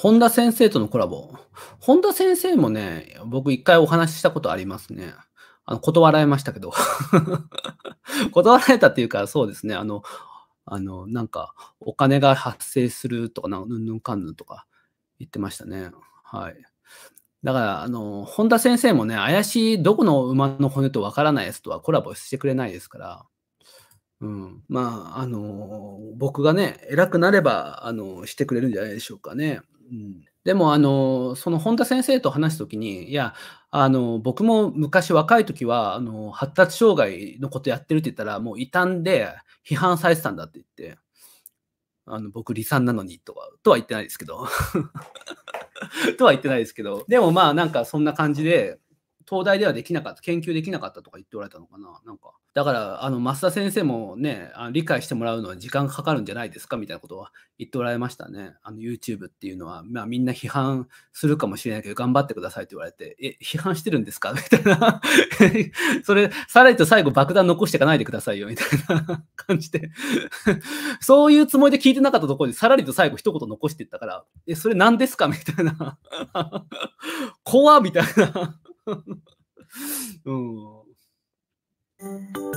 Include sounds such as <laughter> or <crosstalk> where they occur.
本田先生とのコラボ。本田先生もね、僕一回お話ししたことありますね。あの、断られましたけど。<laughs> 断られたっていうか、そうですね。あの、あの、なんか、お金が発生するとか、うんぬんかんぬんとか言ってましたね。はい。だから、あの、本田先生もね、怪しい、どこの馬の骨とわからないやつとはコラボしてくれないですから、うん、まあ、あの、僕がね、偉くなれば、あの、してくれるんじゃないでしょうかね。うん、でもあのその本田先生と話す時にいやあの僕も昔若い時はあの発達障害のことやってるって言ったらもう傷んで批判されてたんだって言ってあの僕離散なのにとはとは言ってないですけど <laughs> とは言ってないですけどでもまあなんかそんな感じで東大ではできなかった、研究できなかったとか言っておられたのかな、なんか。だから、あの、増田先生もね、あの理解してもらうのは時間かかるんじゃないですかみたいなことは言っておられましたね。あの、YouTube っていうのは、まあ、みんな批判するかもしれないけど、頑張ってくださいって言われて、え、批判してるんですか <laughs> みたいな。<laughs> それ、さらりと最後爆弾残していかないでくださいよ、みたいな感じで <laughs> そういうつもりで聞いてなかったところに、さらりと最後一言残していったから、え、それ何ですかみたいな。怖みたいな。<laughs> うん。